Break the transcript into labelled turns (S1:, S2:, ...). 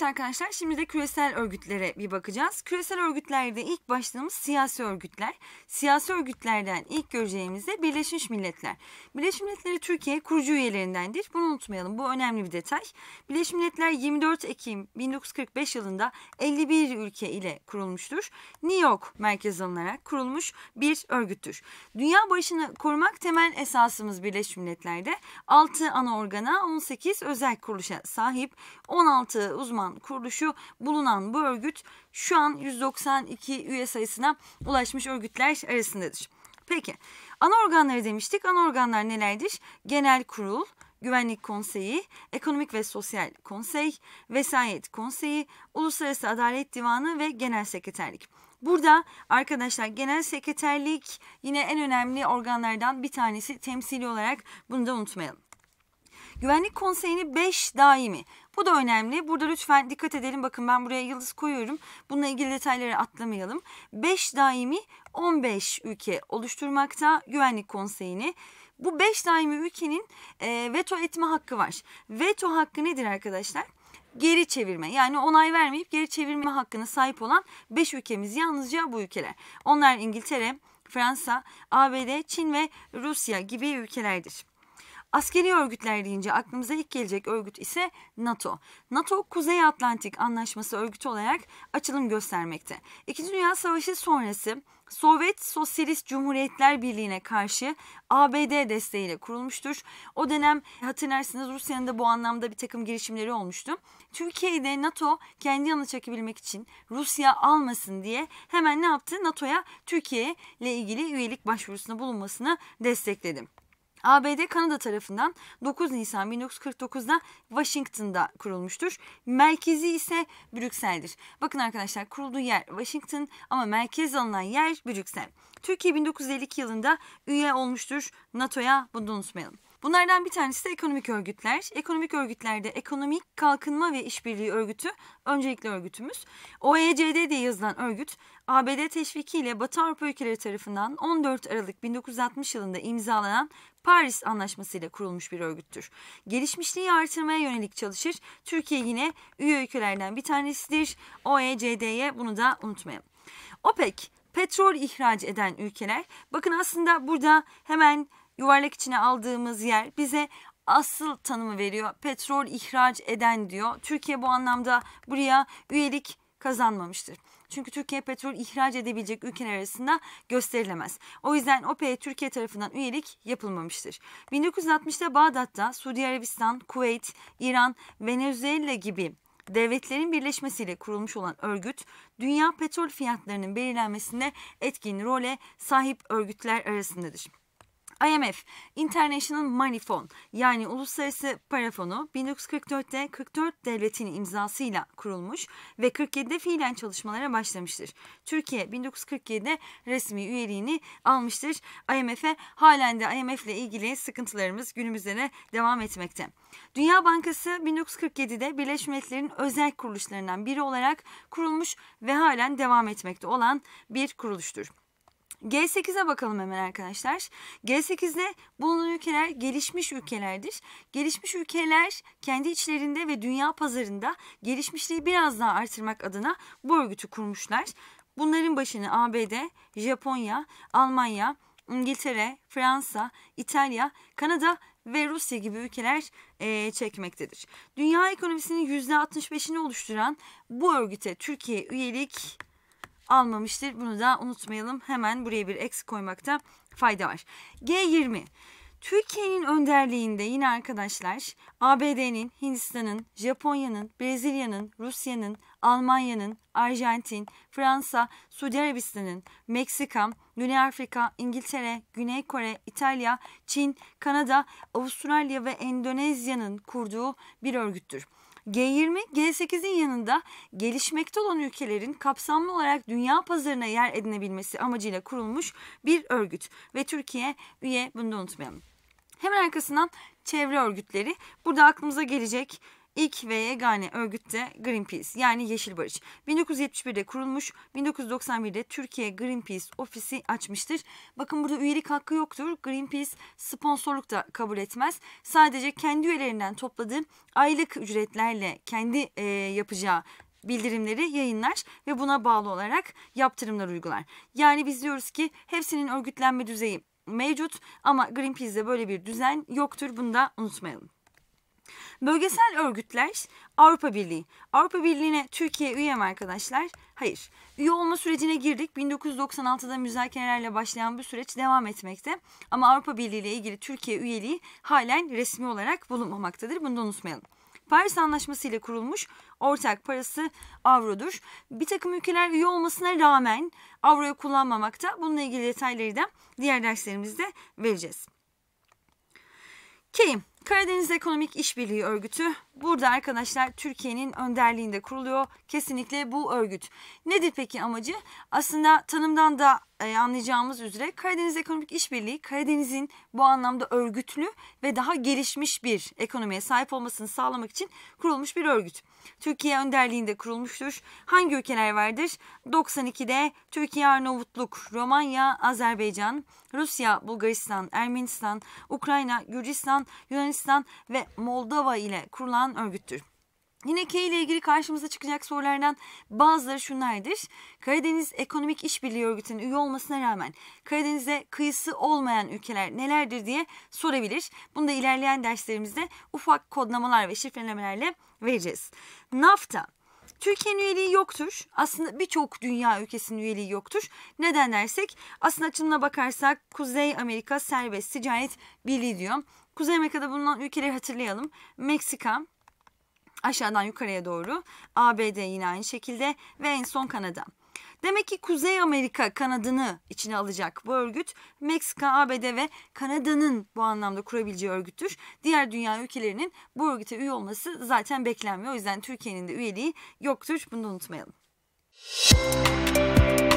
S1: Evet arkadaşlar şimdi de küresel örgütlere bir bakacağız. Küresel örgütlerde ilk başlığımız siyasi örgütler. Siyasi örgütlerden ilk göreceğimiz de Birleşmiş Milletler. Birleşmiş Milletleri Türkiye kurucu üyelerindendir. Bunu unutmayalım. Bu önemli bir detay. Birleşmiş Milletler 24 Ekim 1945 yılında 51 ülke ile kurulmuştur. New York merkez alınarak kurulmuş bir örgüttür. Dünya barışını korumak temel esasımız Birleşmiş Milletler'de. 6 ana organa 18 özel kuruluşa sahip 16 uzman olan kuruluşu bulunan bu örgüt şu an 192 üye sayısına ulaşmış örgütler arasındadır. Peki ana organları demiştik. Ana organlar nelerdir? Genel kurul, Güvenlik Konseyi, Ekonomik ve Sosyal Konsey, Vesayet Konseyi, Uluslararası Adalet Divanı ve Genel Sekreterlik. Burada arkadaşlar genel sekreterlik yine en önemli organlardan bir tanesi temsili olarak bunu da unutmayalım. Güvenlik Konseyi'ni 5 daimi. Bu da önemli. Burada lütfen dikkat edelim. Bakın ben buraya yıldız koyuyorum. Bununla ilgili detayları atlamayalım. 5 daimi 15 ülke oluşturmakta Güvenlik Konseyi'ni. Bu 5 daimi ülkenin e, veto etme hakkı var. Veto hakkı nedir arkadaşlar? geri çevirme yani onay vermeyip geri çevirme hakkına sahip olan 5 ülkemiz yalnızca bu ülkeler. Onlar İngiltere, Fransa, ABD, Çin ve Rusya gibi ülkelerdir. Askeri örgütler deyince aklımıza ilk gelecek örgüt ise NATO. NATO Kuzey Atlantik Anlaşması örgütü olarak açılım göstermekte. İkinci Dünya Savaşı sonrası Sovyet Sosyalist Cumhuriyetler Birliği'ne karşı ABD desteğiyle kurulmuştur. O dönem hatırlarsınız Rusya'nın da bu anlamda bir takım girişimleri olmuştu. Türkiye'de NATO kendi yanına çekebilmek için Rusya almasın diye hemen ne yaptı? NATO'ya Türkiye ile ilgili üyelik başvurusuna bulunmasını destekledim. ABD Kanada tarafından 9 Nisan 1949'da Washington'da kurulmuştur. Merkezi ise Brüksel'dir. Bakın arkadaşlar kurulduğu yer Washington ama merkez alınan yer Brüksel. Türkiye 1952 yılında üye olmuştur NATO'ya bunu unutmayalım. Bunlardan bir tanesi de ekonomik örgütler. Ekonomik örgütlerde Ekonomik Kalkınma ve işbirliği Örgütü öncelikli örgütümüz. OECD diye yazılan örgüt ABD teşvikiyle Batı Avrupa ülkeleri tarafından 14 Aralık 1960 yılında imzalanan Paris Anlaşması ile kurulmuş bir örgüttür. Gelişmişliği artırmaya yönelik çalışır. Türkiye yine üye ülkelerden bir tanesidir. OECD'ye bunu da unutmayalım. OPEC petrol ihraç eden ülkeler. Bakın aslında burada hemen yuvarlak içine aldığımız yer bize asıl tanımı veriyor. Petrol ihraç eden diyor. Türkiye bu anlamda buraya üyelik kazanmamıştır. Çünkü Türkiye petrol ihraç edebilecek ülkeler arasında gösterilemez. O yüzden OPEC Türkiye tarafından üyelik yapılmamıştır. 1960'ta Bağdat'ta Suudi Arabistan, Kuveyt, İran, Venezuela gibi devletlerin birleşmesiyle kurulmuş olan örgüt, dünya petrol fiyatlarının belirlenmesinde etkin role sahip örgütler arasındadır. IMF International Money Fund yani Uluslararası Para Fonu 1944'te 44 devletin imzasıyla kurulmuş ve 47'de fiilen çalışmalara başlamıştır. Türkiye 1947'de resmi üyeliğini almıştır. IMF'e halen de IMF ile ilgili sıkıntılarımız günümüzlere devam etmekte. Dünya Bankası 1947'de Birleşmiş Milletler'in özel kuruluşlarından biri olarak kurulmuş ve halen devam etmekte olan bir kuruluştur. G8'e bakalım hemen arkadaşlar. G8'de bulunan ülkeler gelişmiş ülkelerdir. Gelişmiş ülkeler kendi içlerinde ve dünya pazarında gelişmişliği biraz daha artırmak adına bu örgütü kurmuşlar. Bunların başını ABD, Japonya, Almanya, İngiltere, Fransa, İtalya, Kanada ve Rusya gibi ülkeler e, çekmektedir. Dünya ekonomisinin %65'ini oluşturan bu örgüte Türkiye üyelik almamıştır. Bunu da unutmayalım. Hemen buraya bir eksi koymakta fayda var. G20. Türkiye'nin önderliğinde yine arkadaşlar ABD'nin, Hindistan'ın, Japonya'nın, Brezilya'nın, Rusya'nın, Almanya'nın, Arjantin, Fransa, Suudi Arabistan'ın, Meksika, Güney Afrika, İngiltere, Güney Kore, İtalya, Çin, Kanada, Avustralya ve Endonezya'nın kurduğu bir örgüttür. G20, G8'in yanında gelişmekte olan ülkelerin kapsamlı olarak dünya pazarına yer edinebilmesi amacıyla kurulmuş bir örgüt ve Türkiye üye bunu da unutmayalım. Hemen arkasından çevre örgütleri. Burada aklımıza gelecek İlk ve yegane örgütte Greenpeace yani Yeşil Barış. 1971'de kurulmuş, 1991'de Türkiye Greenpeace ofisi açmıştır. Bakın burada üyelik hakkı yoktur. Greenpeace sponsorluk da kabul etmez. Sadece kendi üyelerinden topladığı aylık ücretlerle kendi e, yapacağı bildirimleri yayınlar ve buna bağlı olarak yaptırımlar uygular. Yani biz diyoruz ki hepsinin örgütlenme düzeyi mevcut ama Greenpeace'de böyle bir düzen yoktur. Bunu da unutmayalım. Bölgesel örgütler Avrupa Birliği. Avrupa Birliği'ne Türkiye üye mi arkadaşlar? Hayır. Üye olma sürecine girdik. 1996'da müzakerelerle başlayan bu süreç devam etmekte. Ama Avrupa Birliği ile ilgili Türkiye üyeliği halen resmi olarak bulunmamaktadır. Bunu da unutmayalım. Paris Anlaşması ile kurulmuş ortak parası avrodur. Bir takım ülkeler üye olmasına rağmen avroyu kullanmamakta. Bununla ilgili detayları da diğer derslerimizde vereceğiz. Kim? Karadeniz Ekonomik İşbirliği Örgütü burada arkadaşlar Türkiye'nin önderliğinde kuruluyor. Kesinlikle bu örgüt. Nedir peki amacı? Aslında tanımdan da e, anlayacağımız üzere Karadeniz Ekonomik İşbirliği Karadeniz'in bu anlamda örgütlü ve daha gelişmiş bir ekonomiye sahip olmasını sağlamak için kurulmuş bir örgüt. Türkiye önderliğinde kurulmuştur. Hangi ülkeler vardır? 92'de Türkiye, Arnavutluk, Romanya, Azerbaycan, Rusya, Bulgaristan, Ermenistan, Ukrayna, Gürcistan, Yunanistan Macaristan ve Moldova ile kurulan örgüttür. Yine K ile ilgili karşımıza çıkacak sorulardan bazıları şunlardır. Karadeniz Ekonomik İşbirliği Örgütü'nün üye olmasına rağmen Karadeniz'e kıyısı olmayan ülkeler nelerdir diye sorabilir. Bunu da ilerleyen derslerimizde ufak kodlamalar ve şifrelemelerle vereceğiz. NAFTA Türkiye'nin üyeliği yoktur. Aslında birçok dünya ülkesinin üyeliği yoktur. Neden dersek aslında açılımına bakarsak Kuzey Amerika Serbest Ticaret Birliği diyor. Kuzey Amerika'da bulunan ülkeleri hatırlayalım. Meksika, aşağıdan yukarıya doğru. ABD yine aynı şekilde ve en son Kanada. Demek ki Kuzey Amerika kanadını içine alacak bu örgüt. Meksika, ABD ve Kanada'nın bu anlamda kurabileceği örgüttür. Diğer dünya ülkelerinin bu örgüte üye olması zaten beklenmiyor. O yüzden Türkiye'nin de üyeliği yoktur. Bunu da unutmayalım. Müzik